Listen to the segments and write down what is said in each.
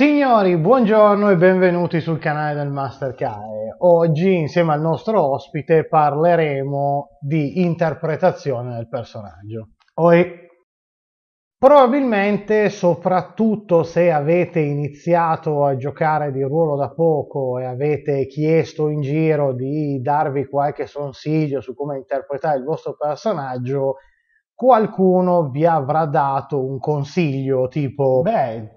Signori, buongiorno e benvenuti sul canale del Master Kae. Oggi, insieme al nostro ospite, parleremo di interpretazione del personaggio. Oi. Probabilmente, soprattutto se avete iniziato a giocare di ruolo da poco e avete chiesto in giro di darvi qualche consiglio su come interpretare il vostro personaggio, qualcuno vi avrà dato un consiglio tipo, beh,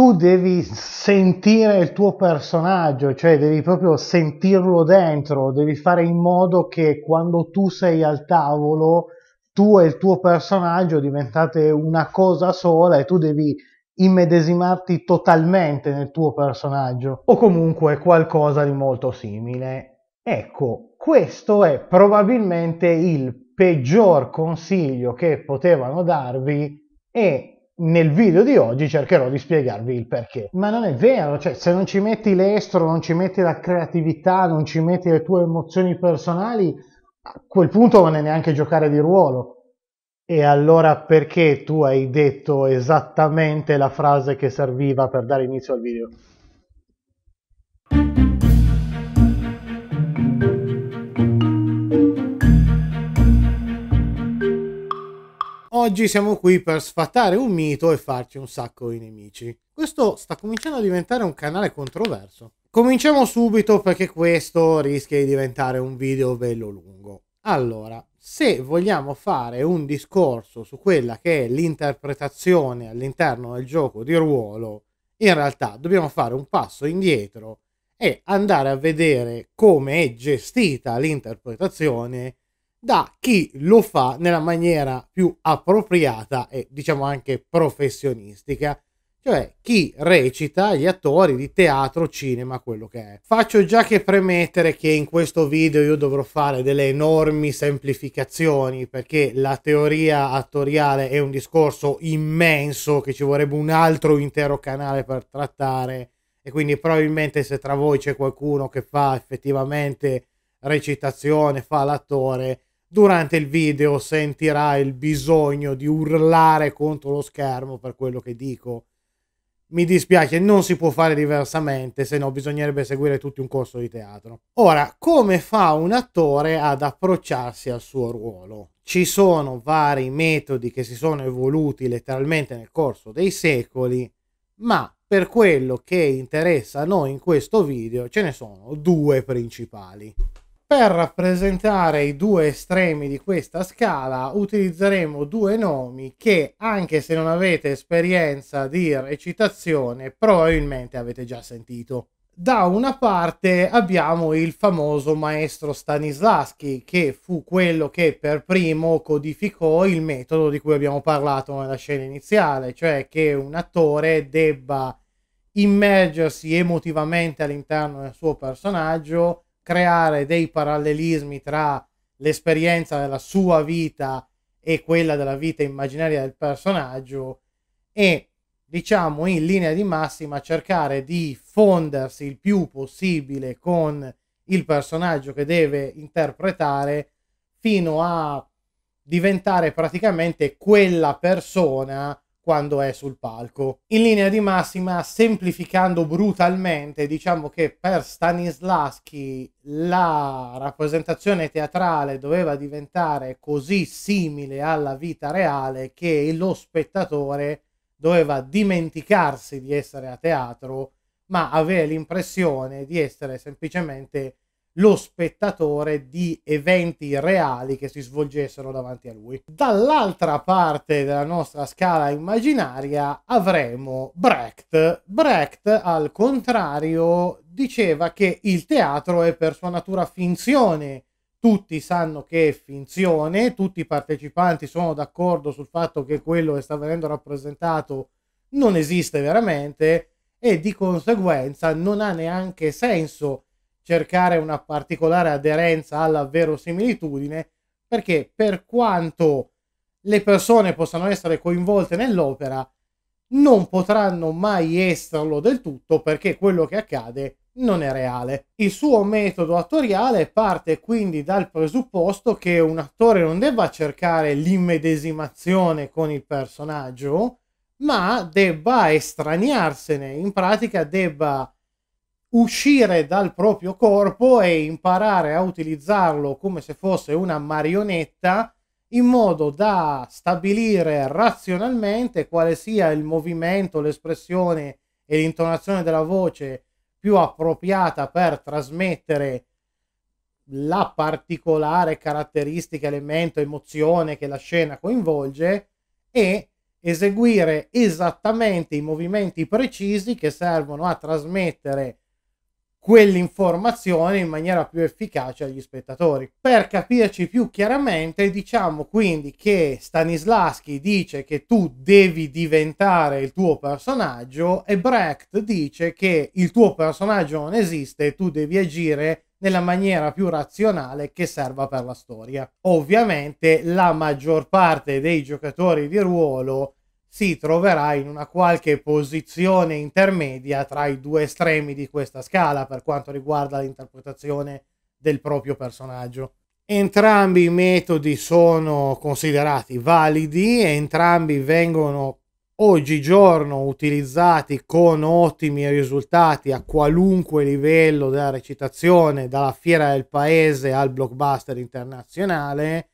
tu devi sentire il tuo personaggio, cioè devi proprio sentirlo dentro, devi fare in modo che quando tu sei al tavolo, tu e il tuo personaggio diventate una cosa sola e tu devi immedesimarti totalmente nel tuo personaggio o comunque qualcosa di molto simile. Ecco, questo è probabilmente il peggior consiglio che potevano darvi e nel video di oggi cercherò di spiegarvi il perché. Ma non è vero, cioè se non ci metti l'estro, non ci metti la creatività, non ci metti le tue emozioni personali, a quel punto non è neanche giocare di ruolo. E allora perché tu hai detto esattamente la frase che serviva per dare inizio al video? Oggi siamo qui per sfatare un mito e farci un sacco di nemici. Questo sta cominciando a diventare un canale controverso. Cominciamo subito perché questo rischia di diventare un video bello lungo. Allora, se vogliamo fare un discorso su quella che è l'interpretazione all'interno del gioco di ruolo, in realtà dobbiamo fare un passo indietro e andare a vedere come è gestita l'interpretazione da chi lo fa nella maniera più appropriata e diciamo anche professionistica, cioè chi recita, gli attori di teatro, cinema, quello che è. Faccio già che premettere che in questo video io dovrò fare delle enormi semplificazioni perché la teoria attoriale è un discorso immenso che ci vorrebbe un altro intero canale per trattare e quindi probabilmente se tra voi c'è qualcuno che fa effettivamente recitazione, fa l'attore, durante il video sentirà il bisogno di urlare contro lo schermo per quello che dico. Mi dispiace, non si può fare diversamente, se no bisognerebbe seguire tutti un corso di teatro. Ora, come fa un attore ad approcciarsi al suo ruolo? Ci sono vari metodi che si sono evoluti letteralmente nel corso dei secoli, ma per quello che interessa a noi in questo video ce ne sono due principali. Per rappresentare i due estremi di questa scala utilizzeremo due nomi che, anche se non avete esperienza di recitazione, probabilmente avete già sentito. Da una parte abbiamo il famoso maestro Stanislaski, che fu quello che per primo codificò il metodo di cui abbiamo parlato nella scena iniziale, cioè che un attore debba immergersi emotivamente all'interno del suo personaggio creare dei parallelismi tra l'esperienza della sua vita e quella della vita immaginaria del personaggio e diciamo in linea di massima cercare di fondersi il più possibile con il personaggio che deve interpretare fino a diventare praticamente quella persona quando è sul palco. In linea di massima, semplificando brutalmente, diciamo che per Stanislaski la rappresentazione teatrale doveva diventare così simile alla vita reale che lo spettatore doveva dimenticarsi di essere a teatro, ma avere l'impressione di essere semplicemente lo spettatore di eventi reali che si svolgessero davanti a lui. Dall'altra parte della nostra scala immaginaria avremo Brecht. Brecht, al contrario, diceva che il teatro è per sua natura finzione. Tutti sanno che è finzione, tutti i partecipanti sono d'accordo sul fatto che quello che sta venendo rappresentato non esiste veramente e di conseguenza non ha neanche senso cercare una particolare aderenza alla verosimilitudine, perché per quanto le persone possano essere coinvolte nell'opera, non potranno mai esserlo del tutto perché quello che accade non è reale. Il suo metodo attoriale parte quindi dal presupposto che un attore non debba cercare l'immedesimazione con il personaggio, ma debba estraniarsene, in pratica debba uscire dal proprio corpo e imparare a utilizzarlo come se fosse una marionetta in modo da stabilire razionalmente quale sia il movimento, l'espressione e l'intonazione della voce più appropriata per trasmettere la particolare caratteristica, elemento, emozione che la scena coinvolge e eseguire esattamente i movimenti precisi che servono a trasmettere quell'informazione in maniera più efficace agli spettatori. Per capirci più chiaramente, diciamo quindi che Stanislaski dice che tu devi diventare il tuo personaggio e Brecht dice che il tuo personaggio non esiste e tu devi agire nella maniera più razionale che serva per la storia. Ovviamente la maggior parte dei giocatori di ruolo si troverà in una qualche posizione intermedia tra i due estremi di questa scala per quanto riguarda l'interpretazione del proprio personaggio. Entrambi i metodi sono considerati validi, entrambi vengono oggigiorno utilizzati con ottimi risultati a qualunque livello della recitazione, dalla fiera del paese al blockbuster internazionale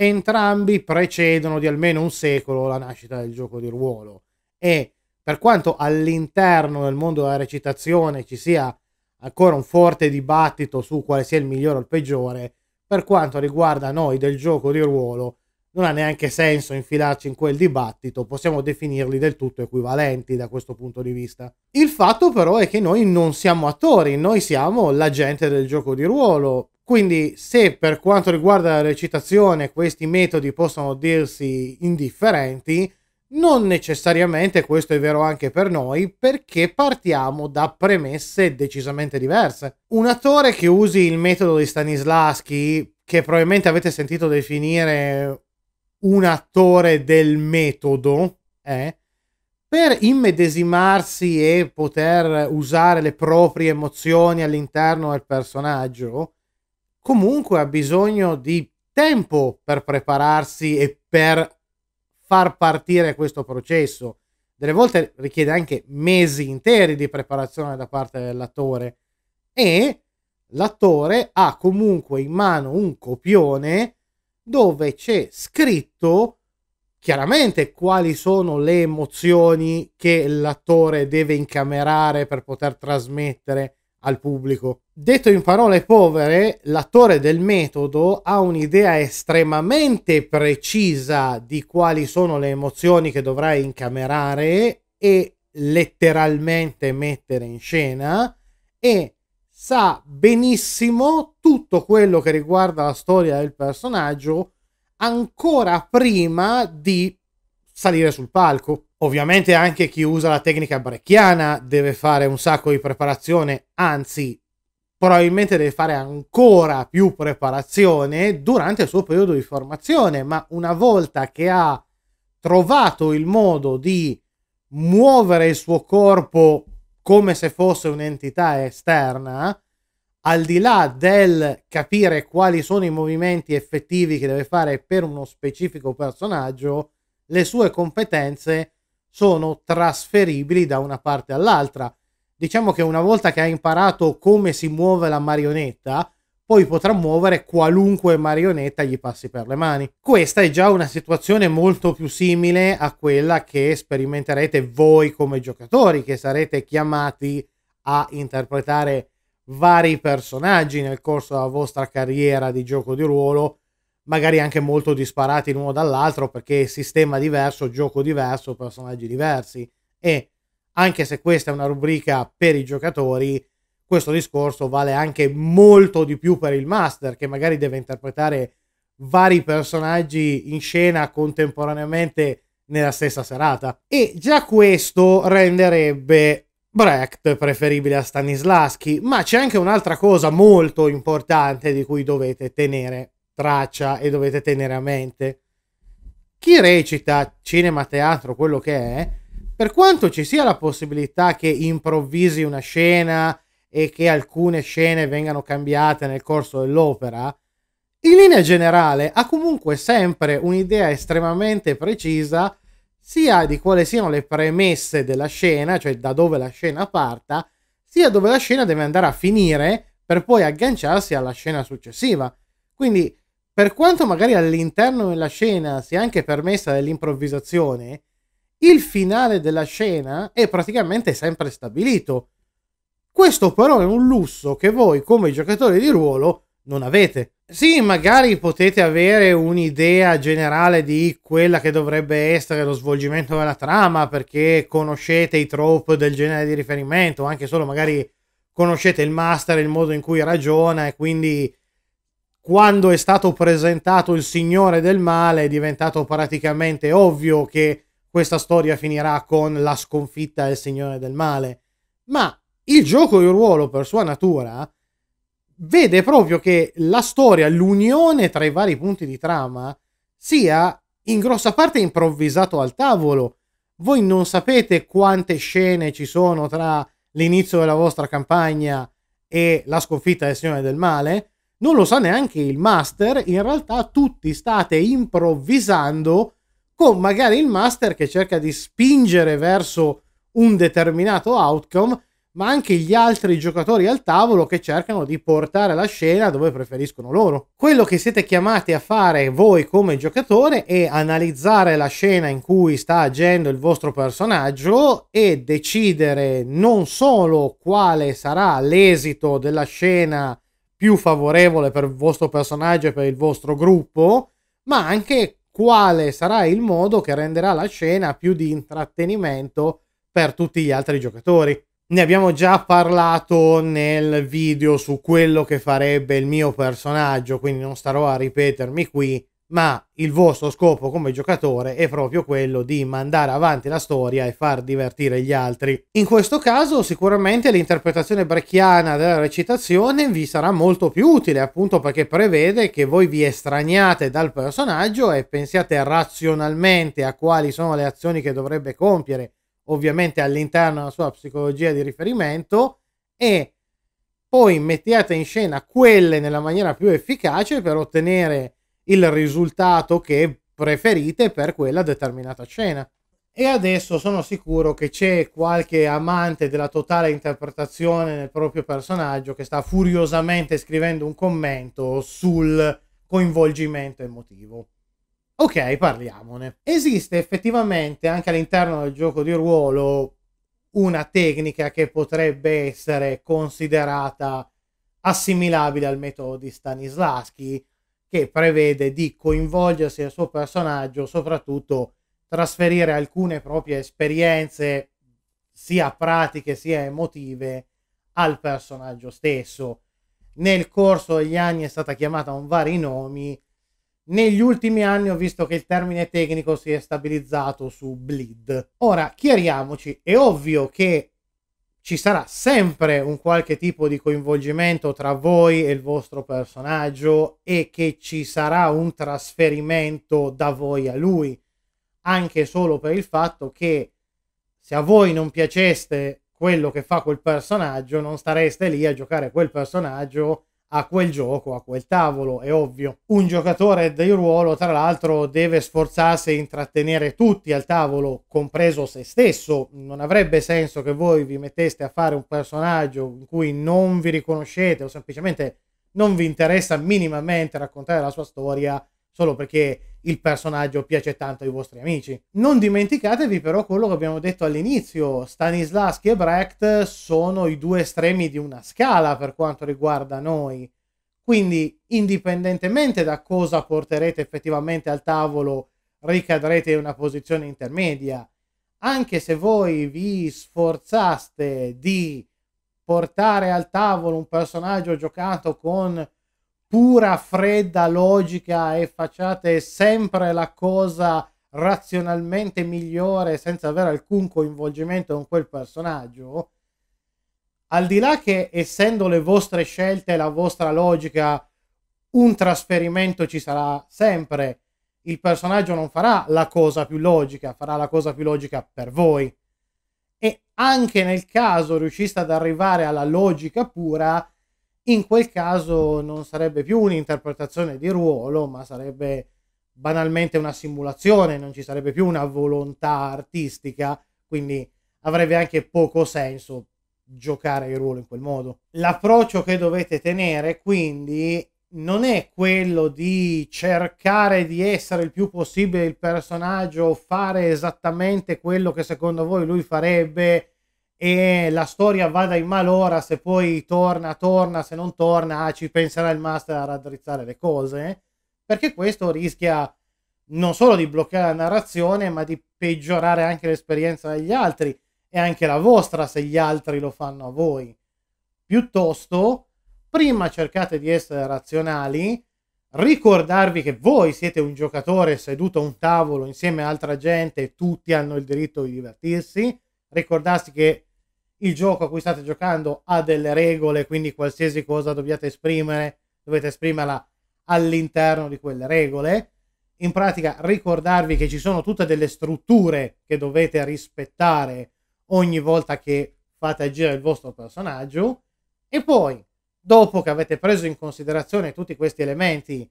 entrambi precedono di almeno un secolo la nascita del gioco di ruolo e per quanto all'interno del mondo della recitazione ci sia ancora un forte dibattito su quale sia il migliore o il peggiore, per quanto riguarda noi del gioco di ruolo non ha neanche senso infilarci in quel dibattito, possiamo definirli del tutto equivalenti da questo punto di vista. Il fatto però è che noi non siamo attori, noi siamo l'agente del gioco di ruolo, quindi se per quanto riguarda la recitazione questi metodi possono dirsi indifferenti, non necessariamente questo è vero anche per noi perché partiamo da premesse decisamente diverse. Un attore che usi il metodo di Stanislavski, che probabilmente avete sentito definire un attore del metodo, eh, per immedesimarsi e poter usare le proprie emozioni all'interno del personaggio, comunque ha bisogno di tempo per prepararsi e per far partire questo processo. Delle volte richiede anche mesi interi di preparazione da parte dell'attore e l'attore ha comunque in mano un copione dove c'è scritto chiaramente quali sono le emozioni che l'attore deve incamerare per poter trasmettere al pubblico. Detto in parole povere, l'attore del metodo ha un'idea estremamente precisa di quali sono le emozioni che dovrà incamerare e letteralmente mettere in scena e sa benissimo tutto quello che riguarda la storia del personaggio ancora prima di salire sul palco. Ovviamente anche chi usa la tecnica brecchiana deve fare un sacco di preparazione, anzi probabilmente deve fare ancora più preparazione durante il suo periodo di formazione, ma una volta che ha trovato il modo di muovere il suo corpo come se fosse un'entità esterna, al di là del capire quali sono i movimenti effettivi che deve fare per uno specifico personaggio, le sue competenze sono trasferibili da una parte all'altra. Diciamo che una volta che ha imparato come si muove la marionetta, poi potrà muovere qualunque marionetta gli passi per le mani. Questa è già una situazione molto più simile a quella che sperimenterete voi come giocatori, che sarete chiamati a interpretare vari personaggi nel corso della vostra carriera di gioco di ruolo magari anche molto disparati l'uno dall'altro perché sistema diverso, gioco diverso, personaggi diversi e anche se questa è una rubrica per i giocatori, questo discorso vale anche molto di più per il master che magari deve interpretare vari personaggi in scena contemporaneamente nella stessa serata. E già questo renderebbe Brecht preferibile a Stanislaski, ma c'è anche un'altra cosa molto importante di cui dovete tenere traccia e dovete tenere a mente. Chi recita cinema, teatro, quello che è, per quanto ci sia la possibilità che improvvisi una scena e che alcune scene vengano cambiate nel corso dell'opera, in linea generale ha comunque sempre un'idea estremamente precisa sia di quali siano le premesse della scena, cioè da dove la scena parta, sia dove la scena deve andare a finire per poi agganciarsi alla scena successiva. Quindi per quanto magari all'interno della scena sia anche permessa dell'improvvisazione, il finale della scena è praticamente sempre stabilito. Questo però è un lusso che voi come giocatore di ruolo non avete. Sì, magari potete avere un'idea generale di quella che dovrebbe essere lo svolgimento della trama perché conoscete i trope del genere di riferimento, anche solo magari conoscete il master, il modo in cui ragiona e quindi quando è stato presentato il Signore del Male è diventato praticamente ovvio che questa storia finirà con la sconfitta del Signore del Male. Ma il gioco di ruolo, per sua natura, vede proprio che la storia, l'unione tra i vari punti di trama, sia in grossa parte improvvisato al tavolo. Voi non sapete quante scene ci sono tra l'inizio della vostra campagna e la sconfitta del Signore del Male, non lo sa neanche il master, in realtà tutti state improvvisando con magari il master che cerca di spingere verso un determinato outcome, ma anche gli altri giocatori al tavolo che cercano di portare la scena dove preferiscono loro. Quello che siete chiamati a fare voi come giocatore è analizzare la scena in cui sta agendo il vostro personaggio e decidere non solo quale sarà l'esito della scena più favorevole per il vostro personaggio e per il vostro gruppo, ma anche quale sarà il modo che renderà la scena più di intrattenimento per tutti gli altri giocatori. Ne abbiamo già parlato nel video su quello che farebbe il mio personaggio, quindi non starò a ripetermi qui, ma il vostro scopo come giocatore è proprio quello di mandare avanti la storia e far divertire gli altri. In questo caso sicuramente l'interpretazione brecchiana della recitazione vi sarà molto più utile, appunto perché prevede che voi vi estraniate dal personaggio e pensiate razionalmente a quali sono le azioni che dovrebbe compiere, ovviamente all'interno della sua psicologia di riferimento e poi mettiate in scena quelle nella maniera più efficace per ottenere il risultato che preferite per quella determinata scena. E adesso sono sicuro che c'è qualche amante della totale interpretazione nel proprio personaggio che sta furiosamente scrivendo un commento sul coinvolgimento emotivo. Ok, parliamone. Esiste effettivamente anche all'interno del gioco di ruolo una tecnica che potrebbe essere considerata assimilabile al metodo di Stanislavski, che prevede di coinvolgersi al suo personaggio, soprattutto trasferire alcune proprie esperienze, sia pratiche sia emotive, al personaggio stesso. Nel corso degli anni è stata chiamata con vari nomi. Negli ultimi anni ho visto che il termine tecnico si è stabilizzato su bleed. Ora, chiariamoci, è ovvio che ci sarà sempre un qualche tipo di coinvolgimento tra voi e il vostro personaggio e che ci sarà un trasferimento da voi a lui, anche solo per il fatto che se a voi non piaceste quello che fa quel personaggio, non stareste lì a giocare quel personaggio a quel gioco, a quel tavolo, è ovvio. Un giocatore di ruolo, tra l'altro, deve sforzarsi di intrattenere tutti al tavolo, compreso se stesso. Non avrebbe senso che voi vi metteste a fare un personaggio in cui non vi riconoscete o semplicemente non vi interessa minimamente raccontare la sua storia solo perché il personaggio piace tanto ai vostri amici. Non dimenticatevi però quello che abbiamo detto all'inizio, Stanislavski e Brecht sono i due estremi di una scala per quanto riguarda noi. Quindi, indipendentemente da cosa porterete effettivamente al tavolo, ricadrete in una posizione intermedia. Anche se voi vi sforzaste di portare al tavolo un personaggio giocato con pura, fredda logica e facciate sempre la cosa razionalmente migliore senza avere alcun coinvolgimento con quel personaggio, al di là che essendo le vostre scelte, e la vostra logica, un trasferimento ci sarà sempre, il personaggio non farà la cosa più logica, farà la cosa più logica per voi. E anche nel caso riusciste ad arrivare alla logica pura, in quel caso non sarebbe più un'interpretazione di ruolo, ma sarebbe banalmente una simulazione, non ci sarebbe più una volontà artistica, quindi avrebbe anche poco senso giocare il ruolo in quel modo. L'approccio che dovete tenere quindi non è quello di cercare di essere il più possibile il personaggio, fare esattamente quello che secondo voi lui farebbe, e la storia vada in malora, se poi torna, torna, se non torna, ah, ci penserà il master a raddrizzare le cose, eh? perché questo rischia non solo di bloccare la narrazione, ma di peggiorare anche l'esperienza degli altri e anche la vostra se gli altri lo fanno a voi. Piuttosto, prima cercate di essere razionali, ricordarvi che voi siete un giocatore seduto a un tavolo insieme a altra gente, e tutti hanno il diritto di divertirsi, ricordarsi che il gioco a cui state giocando ha delle regole, quindi qualsiasi cosa dobbiate esprimere, dovete esprimerla all'interno di quelle regole. In pratica ricordarvi che ci sono tutte delle strutture che dovete rispettare ogni volta che fate agire il vostro personaggio e poi, dopo che avete preso in considerazione tutti questi elementi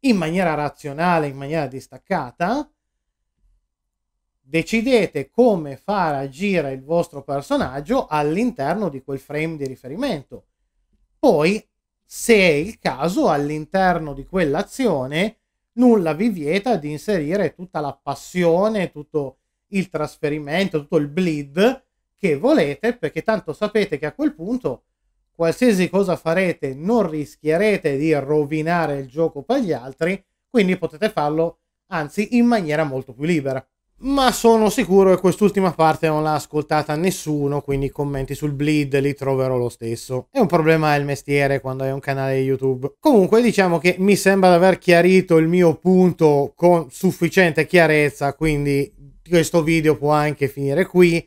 in maniera razionale, in maniera distaccata, decidete come far agire il vostro personaggio all'interno di quel frame di riferimento. Poi, se è il caso, all'interno di quell'azione nulla vi vieta di inserire tutta la passione, tutto il trasferimento, tutto il bleed che volete, perché tanto sapete che a quel punto qualsiasi cosa farete non rischierete di rovinare il gioco per gli altri, quindi potete farlo anzi in maniera molto più libera ma sono sicuro che quest'ultima parte non l'ha ascoltata nessuno, quindi i commenti sul bleed li troverò lo stesso. È un problema del mestiere quando hai un canale YouTube. Comunque diciamo che mi sembra di aver chiarito il mio punto con sufficiente chiarezza, quindi questo video può anche finire qui.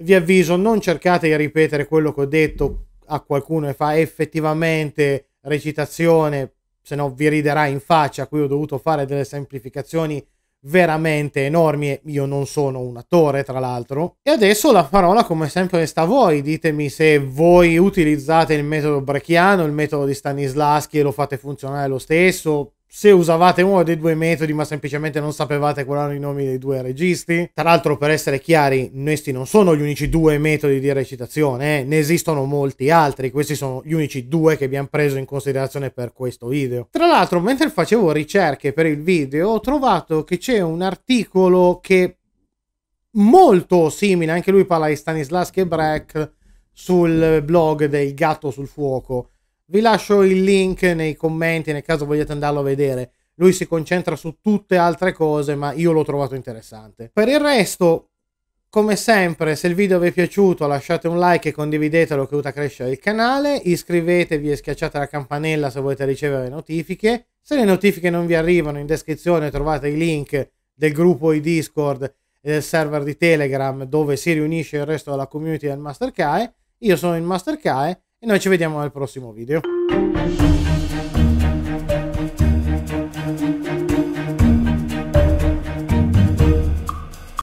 Vi avviso, non cercate di ripetere quello che ho detto a qualcuno e fa effettivamente recitazione, se no vi riderà in faccia. Qui ho dovuto fare delle semplificazioni veramente enormi. e Io non sono un attore, tra l'altro. E adesso la parola, come sempre, sta a voi. Ditemi se voi utilizzate il metodo brechiano, il metodo di Stanislaski e lo fate funzionare lo stesso se usavate uno dei due metodi ma semplicemente non sapevate quali erano i nomi dei due registi. Tra l'altro, per essere chiari, questi non sono gli unici due metodi di recitazione, eh? ne esistono molti altri, questi sono gli unici due che abbiamo preso in considerazione per questo video. Tra l'altro, mentre facevo ricerche per il video, ho trovato che c'è un articolo che molto simile, anche lui parla di Stanislas Gebrecht sul blog del Gatto sul Fuoco vi lascio il link nei commenti nel caso vogliate andarlo a vedere. Lui si concentra su tutte altre cose, ma io l'ho trovato interessante. Per il resto, come sempre, se il video vi è piaciuto lasciate un like e condividetelo che aiuta a crescere il canale, iscrivetevi e schiacciate la campanella se volete ricevere notifiche. Se le notifiche non vi arrivano, in descrizione trovate i link del gruppo di Discord e del server di Telegram dove si riunisce il resto della community del Mastercae. Io sono il Mastercae e noi ci vediamo al prossimo video.